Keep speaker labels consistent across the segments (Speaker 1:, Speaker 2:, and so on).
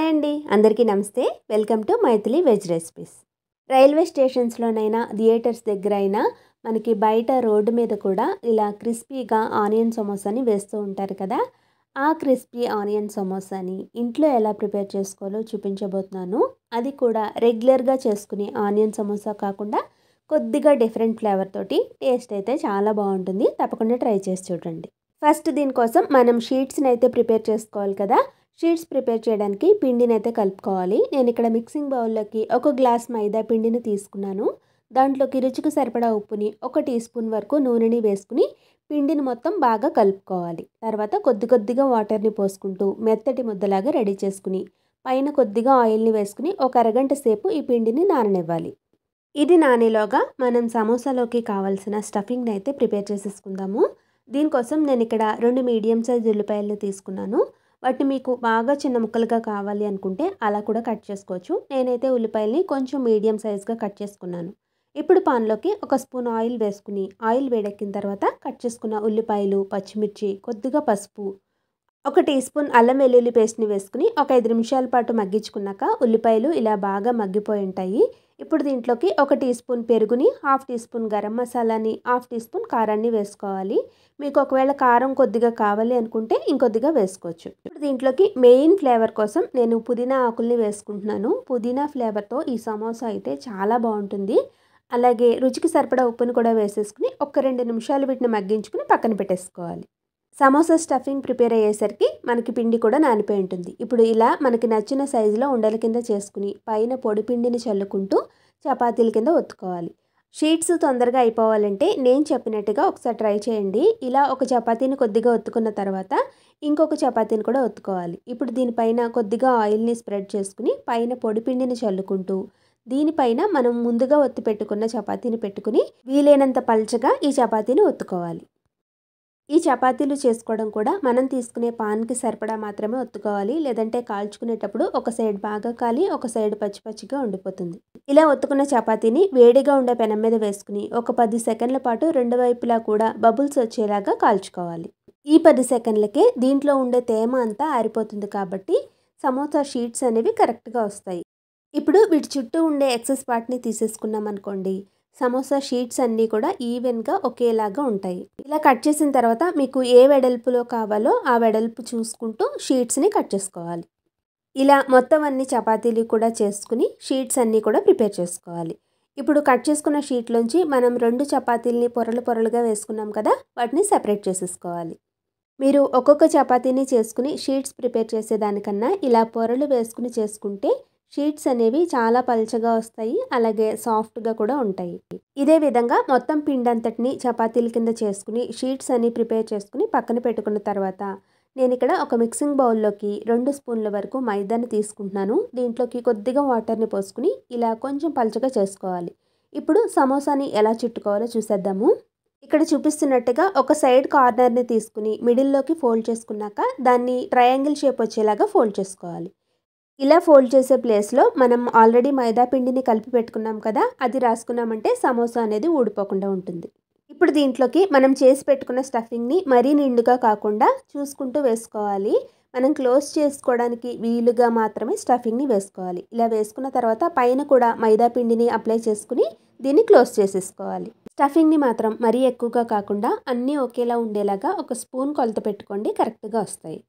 Speaker 1: hi అండి అందరికీ నమస్తే welcome to Mythili veg recipes railway స్టేషన్స్లోనైనా థియేటర్స్ దగ్గర అయినా మనకి బయట రోడ్డు మీద కూడా ఇలా క్రిస్పీగా ఆనియన్ సమోసాని వేస్తూ ఉంటారు కదా ఆ క్రిస్పీ ఆనియన్ సమోసాని ఇంట్లో ఎలా ప్రిపేర్ చేసుకోవాలో చూపించబోతున్నాను అది కూడా రెగ్యులర్గా చేసుకునే ఆనియన్ సమోసా కాకుండా కొద్దిగా డిఫరెంట్ ఫ్లేవర్ తోటి టేస్ట్ అయితే చాలా బాగుంటుంది తప్పకుండా ట్రై చేసి చూడండి ఫస్ట్ దీనికోసం మనం షీట్స్ని అయితే ప్రిపేర్ చేసుకోవాలి కదా షీట్స్ ప్రిపేర్ చేయడానికి పిండిని అయితే కలుపుకోవాలి నేను ఇక్కడ మిక్సింగ్ బౌల్లోకి ఒక గ్లాస్ మైదా పిండిని తీసుకున్నాను దాంట్లోకి రుచికి సరిపడా ఉప్పుని ఒక టీ స్పూన్ వరకు నూనెని వేసుకుని పిండిని మొత్తం బాగా కలుపుకోవాలి తర్వాత కొద్ది కొద్దిగా వాటర్ని పోసుకుంటూ మెత్తటి ముద్దలాగా రెడీ చేసుకుని పైన కొద్దిగా ఆయిల్ని వేసుకుని ఒక అరగంట సేపు ఈ పిండిని నాననివ్వాలి ఇది నానేలోగా మనం సమోసాలోకి కావాల్సిన స్టఫింగ్ని అయితే ప్రిపేర్ చేసేసుకుందాము దీనికోసం నేను ఇక్కడ రెండు మీడియం సైజ్ ఉల్లిపాయలను తీసుకున్నాను వాటిని మీకు బాగా చిన్న ముక్కలుగా కావాలి అనుకుంటే అలా కూడా కట్ చేసుకోవచ్చు నేనైతే ఉల్లిపాయల్ని కొంచెం మీడియం సైజ్గా కట్ చేసుకున్నాను ఇప్పుడు పాన్లోకి ఒక స్పూన్ ఆయిల్ వేసుకుని ఆయిల్ వేడెక్కిన తర్వాత కట్ చేసుకున్న ఉల్లిపాయలు పచ్చిమిర్చి కొద్దిగా పసుపు ఒక టీ స్పూన్ అల్లం వెల్లుల్లి పేస్ట్ని వేసుకుని ఒక ఐదు నిమిషాల పాటు మగ్గించుకున్నాక ఉల్లిపాయలు ఇలా బాగా మగ్గిపోయి ఉంటాయి ఇప్పుడు దీంట్లోకి ఒక టీ స్పూన్ పెరుగుని హాఫ్ టీ స్పూన్ గరం మసాలాని హాఫ్ టీ స్పూన్ కారాన్ని వేసుకోవాలి మీకు ఒకవేళ కారం కొద్దిగా కావాలి అనుకుంటే ఇంకొద్దిగా వేసుకోవచ్చు ఇప్పుడు దీంట్లోకి మెయిన్ ఫ్లేవర్ కోసం నేను పుదీనా ఆకుల్ని వేసుకుంటున్నాను పుదీనా ఫ్లేవర్తో ఈ సమోసా అయితే చాలా బాగుంటుంది అలాగే రుచికి సరిపడా ఉప్పును కూడా వేసేసుకుని ఒక రెండు నిమిషాలు వీటిని మగ్గించుకుని పక్కన పెట్టేసుకోవాలి సమోసా స్టఫింగ్ ప్రిపేర్ అయ్యేసరికి మనకి పిండి కూడా నానిపోయి ఉంటుంది ఇప్పుడు ఇలా మనకి నచ్చిన సైజులో ఉండల కింద చేసుకుని పైన పొడి పిండిని చల్లుకుంటూ చపాతీల కింద ఒత్తుకోవాలి షీట్స్ తొందరగా అయిపోవాలంటే నేను చెప్పినట్టుగా ఒకసారి ట్రై చేయండి ఇలా ఒక చపాతీని కొద్దిగా ఒత్తుకున్న తర్వాత ఇంకొక చపాతీని కూడా ఒత్తుకోవాలి ఇప్పుడు దీనిపైన కొద్దిగా ఆయిల్ని స్ప్రెడ్ చేసుకుని పైన పొడి పిండిని చల్లుకుంటూ దీనిపైన మనం ముందుగా ఒత్తి పెట్టుకున్న చపాతీని పెట్టుకుని వీలైనంత పల్చగా ఈ చపాతీని ఒత్తుకోవాలి ఈ చపాతీలు చేసుకోవడం కూడా మనం తీసుకునే పాన్కి సరిపడా మాత్రమే ఒత్తుకోవాలి లేదంటే కాల్చుకునేటప్పుడు ఒక సైడ్ బాగా కాలి ఒక సైడ్ పచ్చి పచ్చిగా ఉండిపోతుంది ఇలా ఒత్తుకున్న చపాతీని వేడిగా ఉండే పెనం మీద వేసుకుని ఒక పది సెకండ్ల పాటు రెండు వైపులా కూడా బబుల్స్ వచ్చేలాగా కాల్చుకోవాలి ఈ పది సెకండ్లకే దీంట్లో ఉండే తేమ అంతా ఆరిపోతుంది కాబట్టి సమోసా షీట్స్ అనేవి కరెక్ట్గా వస్తాయి ఇప్పుడు వీటి చుట్టూ ఉండే ఎక్సెస్ పార్ట్ని తీసేసుకున్నాం అనుకోండి సమోసా షీట్స్ అన్నీ కూడా ఈవెన్గా ఒకేలాగా ఉంటాయి ఇలా కట్ చేసిన తర్వాత మీకు ఏ వెడల్పులో కావాలో ఆ వెడల్పు చూసుకుంటూ షీట్స్ని కట్ చేసుకోవాలి ఇలా మొత్తం అన్ని చపాతీలు కూడా చేసుకుని షీట్స్ అన్నీ కూడా ప్రిపేర్ చేసుకోవాలి ఇప్పుడు కట్ చేసుకున్న షీట్లోంచి మనం రెండు చపాతీలని పొరలు పొరలుగా వేసుకున్నాం కదా వాటిని సెపరేట్ చేసేసుకోవాలి మీరు ఒక్కొక్క చపాతీని చేసుకుని షీట్స్ ప్రిపేర్ చేసేదానికన్నా ఇలా పొరలు వేసుకుని చేసుకుంటే షీట్స్ అనేవి చాలా పల్చగా వస్తాయి అలాగే సాఫ్ట్గా కూడా ఉంటాయి ఇదే విధంగా మొత్తం పిండంతటిని చపాతీల కింద చేసుకుని షీట్స్ అన్ని ప్రిపేర్ చేసుకుని పక్కన పెట్టుకున్న తర్వాత నేను ఇక్కడ ఒక మిక్సింగ్ బౌల్లోకి రెండు స్పూన్ల వరకు మైదాని తీసుకుంటున్నాను దీంట్లోకి కొద్దిగా వాటర్ని పోసుకుని ఇలా కొంచెం పల్చగా చేసుకోవాలి ఇప్పుడు సమోసాని ఎలా చుట్టుకోవాలో చూసేద్దాము ఇక్కడ చూపిస్తున్నట్టుగా ఒక సైడ్ కార్నర్ని తీసుకుని మిడిల్లోకి ఫోల్డ్ చేసుకున్నాక దాన్ని ట్రయాంగిల్ షేప్ వచ్చేలాగా ఫోల్డ్ చేసుకోవాలి ఇలా ఫోల్డ్ చేసే ప్లేస్లో మనం ఆల్రెడీ మైదా పిండిని కలిపి పెట్టుకున్నాం కదా అది రాసుకున్నామంటే సమోసా అనేది ఊడిపోకుండా ఉంటుంది ఇప్పుడు దీంట్లోకి మనం చేసి పెట్టుకున్న స్టఫింగ్ని మరీ నిండుగా కాకుండా చూసుకుంటూ వేసుకోవాలి మనం క్లోజ్ చేసుకోవడానికి వీలుగా మాత్రమే స్టఫింగ్ని వేసుకోవాలి ఇలా వేసుకున్న తర్వాత పైన కూడా మైదా పిండిని అప్లై చేసుకుని దీన్ని క్లోజ్ చేసేసుకోవాలి స్టఫింగ్ని మాత్రం మరీ ఎక్కువగా కాకుండా అన్నీ ఒకేలా ఉండేలాగా ఒక స్పూన్ కొలత పెట్టుకోండి కరెక్ట్గా వస్తాయి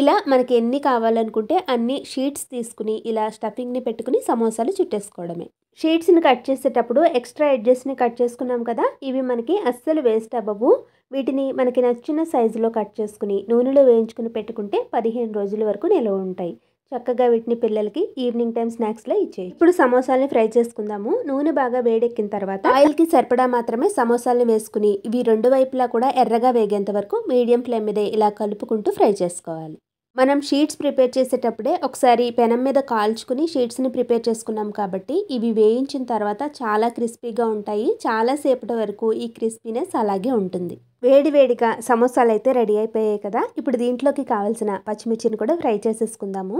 Speaker 1: ఇలా మనకి ఎన్ని కావాలనుకుంటే అన్ని షీట్స్ తీసుకుని ఇలా స్టఫింగ్ని పెట్టుకుని సమోసాలు చుట్టేసుకోవడమే షీట్స్ని కట్ చేసేటప్పుడు ఎక్స్ట్రా ఎడ్జెస్ని కట్ చేసుకున్నాం కదా ఇవి మనకి అస్సలు వేస్ట్ అవ్వవు వీటిని మనకి నచ్చిన సైజులో కట్ చేసుకుని నూనెలో వేయించుకుని పెట్టుకుంటే పదిహేను రోజుల వరకు నిలవ ఉంటాయి చక్కగా వీటిని పిల్లలకి ఈవినింగ్ టైం స్నాక్స్లో ఇచ్చేయి ఇప్పుడు సమోసాలని ఫ్రై చేసుకుందాము నూనె బాగా వేడెక్కిన తర్వాత ఆయిల్కి సరిపడా మాత్రమే సమోసాలని వేసుకుని ఇవి రెండు వైపులా కూడా ఎర్రగా వేగేంత వరకు మీడియం ఫ్లేమ్ మీద ఇలా కలుపుకుంటూ ఫ్రై చేసుకోవాలి మనం షీట్స్ ప్రిపేర్ చేసేటప్పుడే ఒకసారి పెనం మీద కాల్చుకుని షీట్స్ని ప్రిపేర్ చేసుకున్నాం కాబట్టి ఇవి వేయించిన తర్వాత చాలా క్రిస్పీగా ఉంటాయి చాలాసేపటి వరకు ఈ క్రిస్పీనెస్ అలాగే ఉంటుంది వేడివేడిగా సమోసాలు అయితే రెడీ అయిపోయాయి కదా ఇప్పుడు దీంట్లోకి కావాల్సిన పచ్చిమిర్చిని కూడా ఫ్రై చేసేసుకుందాము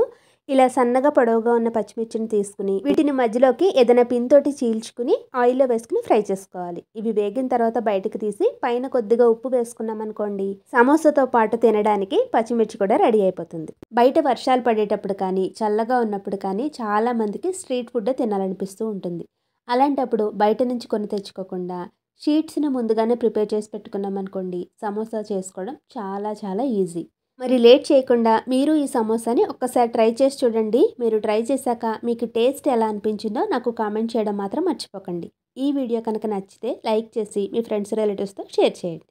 Speaker 1: ఇలా సన్నగా పొడవుగా ఉన్న పచ్చిమిర్చిని తీసుకుని వీటిని మధ్యలోకి ఏదైనా పిన్ తోటి చీల్చుకుని ఆయిల్లో వేసుకుని ఫ్రై చేసుకోవాలి ఇవి వేగిన తర్వాత బయటకు తీసి పైన కొద్దిగా ఉప్పు వేసుకున్నాం అనుకోండి సమోసాతో పాటు తినడానికి పచ్చిమిర్చి కూడా రెడీ అయిపోతుంది బయట వర్షాలు పడేటప్పుడు కానీ చల్లగా ఉన్నప్పుడు కానీ చాలా మందికి స్ట్రీట్ ఫుడ్ తినాలనిపిస్తూ ఉంటుంది అలాంటప్పుడు బయట నుంచి కొని తెచ్చుకోకుండా షీట్స్ని ముందుగానే ప్రిపేర్ చేసి పెట్టుకున్నాం అనుకోండి సమోసా చేసుకోవడం చాలా చాలా ఈజీ మరి లేట్ చేయకుండా మీరు ఈ సమోసాని ఒక్కసారి ట్రై చేసి చూడండి మీరు ట్రై చేశాక మీకు టేస్ట్ ఎలా అనిపించిందో నాకు కామెంట్ చేయడం మాత్రం మర్చిపోకండి ఈ వీడియో కనుక నచ్చితే లైక్ చేసి మీ ఫ్రెండ్స్ రిలేటివ్స్తో షేర్ చేయండి